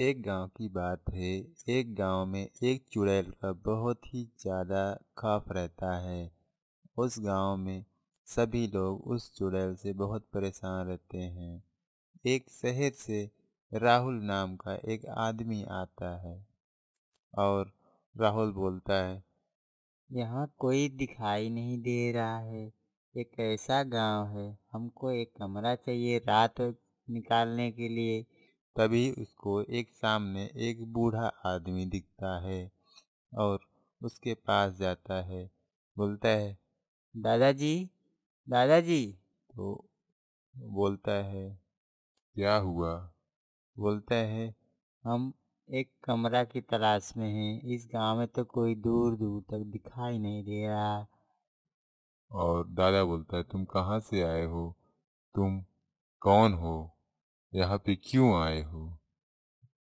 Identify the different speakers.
Speaker 1: एक गांव की बात है एक गांव में एक चुड़ैल का बहुत ही ज़्यादा खौफ रहता है उस गांव में सभी लोग उस चुड़ैल से बहुत परेशान रहते हैं एक शहर से राहुल नाम का एक आदमी आता है और राहुल बोलता है
Speaker 2: यहाँ कोई दिखाई नहीं दे रहा है एक ऐसा गांव है हमको एक कमरा चाहिए रात निकालने के लिए तभी उसको
Speaker 1: एक सामने एक बूढ़ा आदमी दिखता है और उसके पास जाता है बोलता है दादाजी दादाजी तो बोलता है क्या हुआ बोलता है
Speaker 2: हम एक कमरा की तलाश में हैं इस गांव में तो कोई दूर दूर तक
Speaker 3: दिखाई नहीं दे रहा और दादा बोलता है तुम कहाँ से आए हो तुम कौन हो यहाँ पे क्यों आए हो